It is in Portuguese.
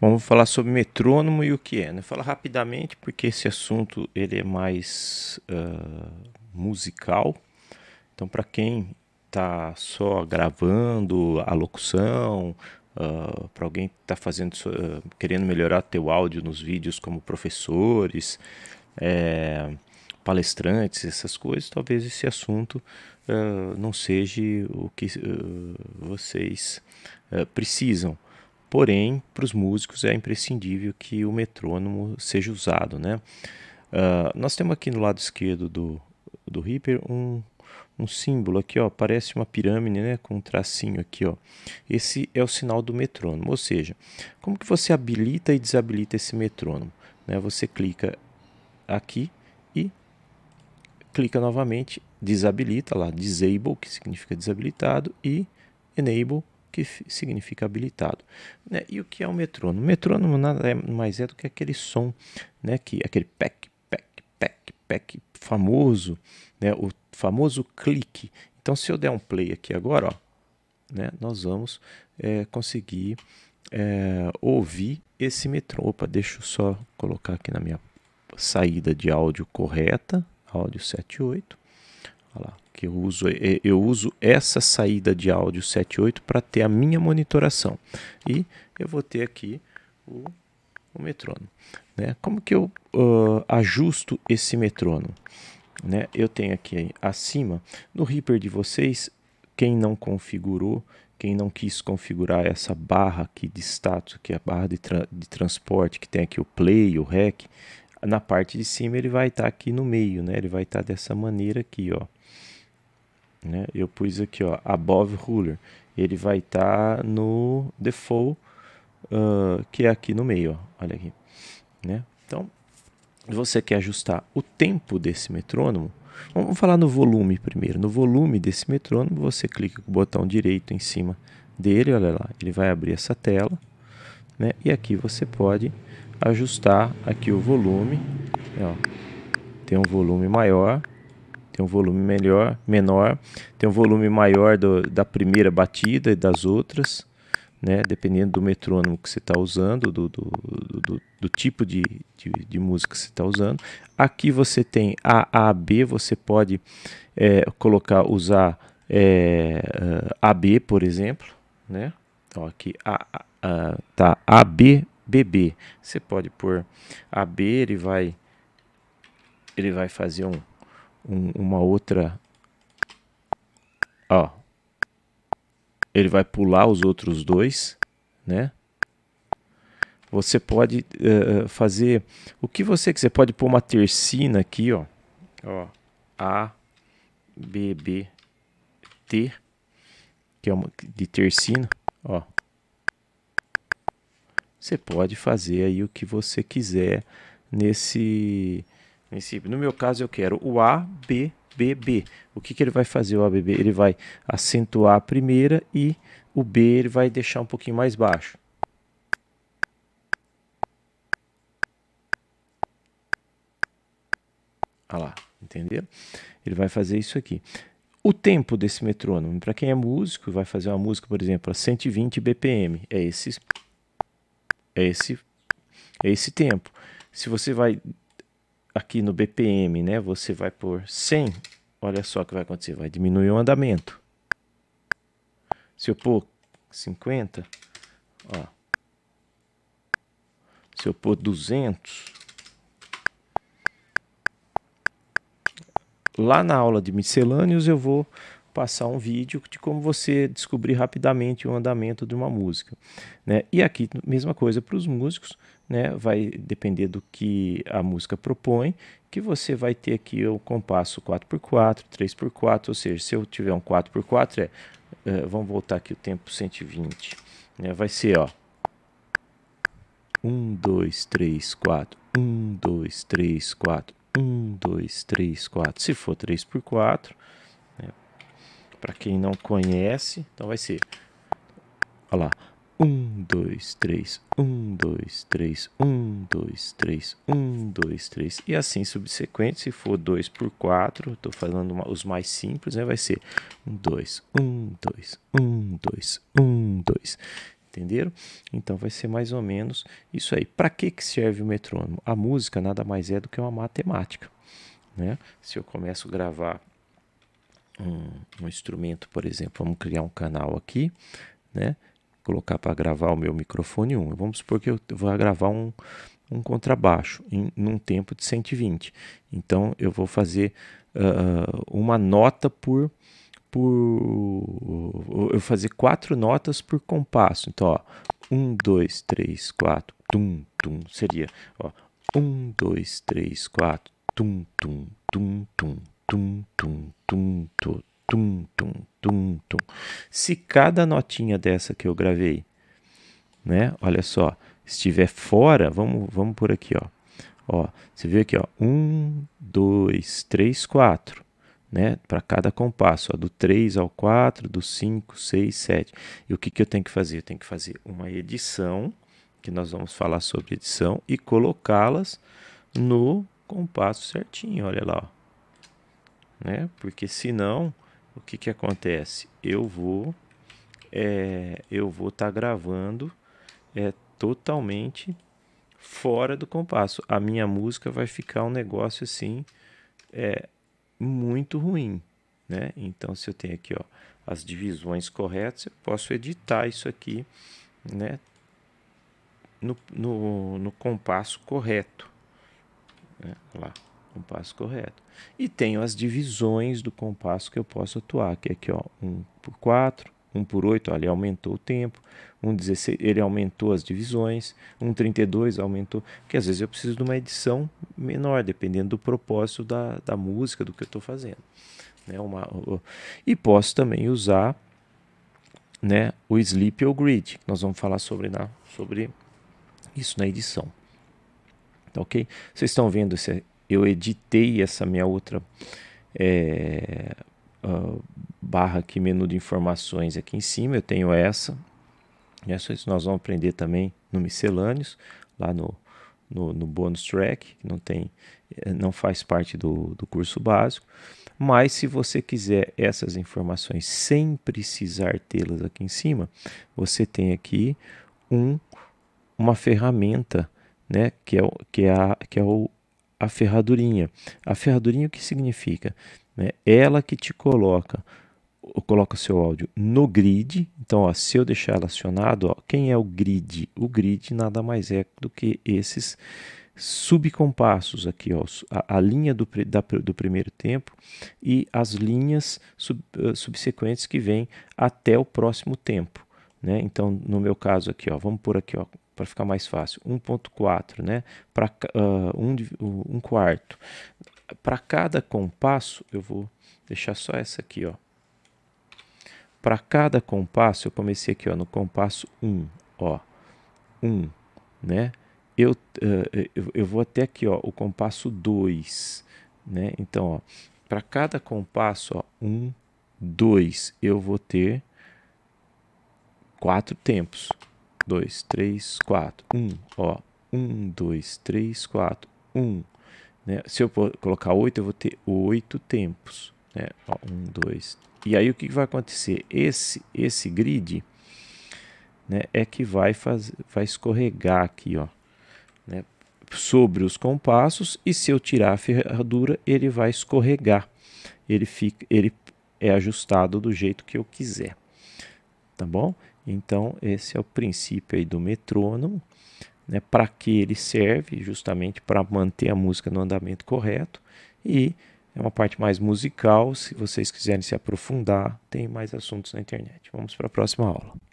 Vamos falar sobre metrônomo e o que é. Né? fala rapidamente porque esse assunto ele é mais uh, musical. Então, para quem está só gravando a locução, uh, para alguém que está fazendo, uh, querendo melhorar teu áudio nos vídeos, como professores, é, palestrantes, essas coisas, talvez esse assunto não seja o que vocês precisam. Porém, para os músicos é imprescindível que o metrônomo seja usado, né? Uh, nós temos aqui no lado esquerdo do, do Reaper um, um símbolo aqui, ó, parece uma pirâmide, né, com um tracinho aqui, ó. Esse é o sinal do metrônomo, ou seja, como que você habilita e desabilita esse metrônomo? Né? Você clica aqui e clica novamente, desabilita lá, disable, que significa desabilitado, e enable, que significa habilitado. Né? E o que é o metrônomo? O metrônomo nada é mais é do que aquele som, né? que, aquele pec, pec, pec, pec famoso, né? o famoso clique. Então, se eu der um play aqui agora, ó, né? nós vamos é, conseguir é, ouvir esse metrônomo. Opa, deixa eu só colocar aqui na minha saída de áudio correta, áudio 78 lá, que eu uso, eu uso essa saída de áudio 78 para ter a minha monitoração. E eu vou ter aqui o, o metrônomo. Né? Como que eu uh, ajusto esse metrônomo? Né? Eu tenho aqui acima, no Reaper de vocês, quem não configurou, quem não quis configurar essa barra aqui de status, que é a barra de, tra de transporte, que tem aqui o play, o rec, na parte de cima ele vai estar tá aqui no meio, né? Ele vai estar tá dessa maneira aqui, ó. Né? Eu pus aqui, ó, above ruler. Ele vai estar tá no default, uh, que é aqui no meio, ó. olha aqui. Né? Então, você quer ajustar o tempo desse metrônomo, vamos falar no volume primeiro. No volume desse metrônomo, você clica com o botão direito em cima dele, olha lá, ele vai abrir essa tela, né? E aqui você pode ajustar aqui o volume, né, ó, tem um volume maior, tem um volume melhor, menor, tem um volume maior do, da primeira batida e das outras, né? dependendo do metrônomo que você está usando, do, do, do, do, tipo de, de, de música que você está usando. Aqui você tem a a b você pode é, colocar, usar é, AB, por exemplo, né? Então aqui a, a, tá b BB. Você pode pôr AB, ele vai, ele vai fazer um um, uma outra. Ó. Ele vai pular os outros dois, né? Você pode uh, fazer o que você quiser. Pode pôr uma tercina aqui, ó. ó A, B, B, T, que é uma de tercina, ó. Você pode fazer aí o que você quiser nesse princípio. No meu caso, eu quero o A, B, B, B. O que, que ele vai fazer, o b Ele vai acentuar a primeira e o B ele vai deixar um pouquinho mais baixo. Olha lá, entendeu? Ele vai fazer isso aqui. O tempo desse metrônomo, para quem é músico, vai fazer uma música, por exemplo, a 120 BPM, é esse, é esse, é esse tempo. Se você vai aqui no BPM, né, você vai por 100, olha só o que vai acontecer, vai diminuir o andamento. Se eu pôr 50, ó. Se eu pôr 200, lá na aula de miscelâneos eu vou passar um vídeo de como você descobrir rapidamente o andamento de uma música. Né? E aqui, mesma coisa para os músicos, né? vai depender do que a música propõe, que você vai ter aqui o compasso 4x4, 3x4, ou seja, se eu tiver um 4x4, é, é vamos voltar aqui o tempo 120, né? vai ser ó, 1, 2, 3, 4, 1, 2, 3, 4, 1, 2, 3, 4, se for 3x4, para quem não conhece. Então vai ser, olha lá, 1, 2, 3, 1, 2, 3, 1, 2, 3, 1, 2, 3 e assim subsequente, se for 2 por 4, estou falando uma, os mais simples, né? vai ser 1, 2, 1, 2, 1, 2, 1, 2, entenderam? Então vai ser mais ou menos isso aí. Para que, que serve o metrônomo? A música nada mais é do que uma matemática, né? Se eu começo a gravar um, um instrumento, por exemplo, vamos criar um canal aqui, né? Colocar para gravar o meu microfone 1. Vamos supor que eu vou gravar um, um contrabaixo em um tempo de 120. Então eu vou fazer uh, uma nota por por eu fazer quatro notas por compasso. Então, ó, um, dois, três, quatro, tum, tum. Seria, ó, um, dois, três, quatro, tum, tum, tum, tum, tum, tum, tum, tum, tum, tum, tum, tum. Se cada notinha dessa que eu gravei, né? Olha só, estiver fora, vamos, vamos por aqui, ó. Ó, você vê aqui, ó, um, dois, três, quatro, né? Para cada compasso, ó, do 3 ao 4, do 5, 6, 7. E o que, que eu tenho que fazer? Eu tenho que fazer uma edição, que nós vamos falar sobre edição, e colocá-las no compasso certinho, olha lá, ó né? Porque senão, o que, que acontece? Eu vou é, eu vou estar tá gravando é, totalmente fora do compasso. A minha música vai ficar um negócio assim é, muito ruim, né? Então, se eu tenho aqui ó, as divisões corretas, eu posso editar isso aqui, né? No, no, no compasso correto. Né? Lá, compasso correto. E tenho as divisões do compasso que eu posso atuar, que é aqui, ó, 1 por 4, 1 por 8, ó, ele aumentou o tempo, 1 16, ele aumentou as divisões, 1 32 aumentou, porque às vezes eu preciso de uma edição menor, dependendo do propósito da, da música, do que eu estou fazendo. Né, uma, e posso também usar né, o sleep ou grid, nós vamos falar sobre, na, sobre isso na edição. Tá ok? Vocês estão vendo esse, eu editei essa minha outra é, uh, barra aqui, menu de informações aqui em cima, eu tenho essa. Essa nós vamos aprender também no Miscelâneos, lá no, no, no bônus track, que não, tem, é, não faz parte do, do curso básico. Mas se você quiser essas informações sem precisar tê-las aqui em cima, você tem aqui um, uma ferramenta né, que é, que é, a, que é o, a ferradurinha. A ferradurinha o que significa? Né? Ela que te coloca coloca seu áudio no grid. Então, ó, se eu deixar ela acionado, ó, quem é o grid? O grid nada mais é do que esses subcompassos aqui, ó, a, a linha do, da, do primeiro tempo e as linhas sub, eh, subsequentes que vêm até o próximo tempo. Né? Então, no meu caso aqui, ó, vamos por aqui, ó, para ficar mais fácil, 1.4, né? Para uh, ah, um, um quarto. Para cada compasso, eu vou deixar só essa aqui, ó. Para cada compasso, eu comecei aqui, ó, no compasso 1, ó, 1, né? Eu, uh, eu, eu vou até aqui, ó, o compasso 2, né? Então, ó, para cada compasso, ó, 1, 2, eu vou ter quatro tempos, dois, três, quatro, um, ó, um, dois, três, quatro, um. Né? Se eu colocar oito, eu vou ter oito tempos, né? Ó, um, dois. E aí o que vai acontecer? Esse, esse grid, né, é que vai fazer, vai escorregar aqui, ó, né? sobre os compassos e se eu tirar a ferradura ele vai escorregar ele fica ele é ajustado do jeito que eu quiser tá bom? Então esse é o princípio aí do metrônomo, né? Para que ele serve? Justamente para manter a música no andamento correto e é uma parte mais musical. Se vocês quiserem se aprofundar, tem mais assuntos na internet. Vamos para a próxima aula.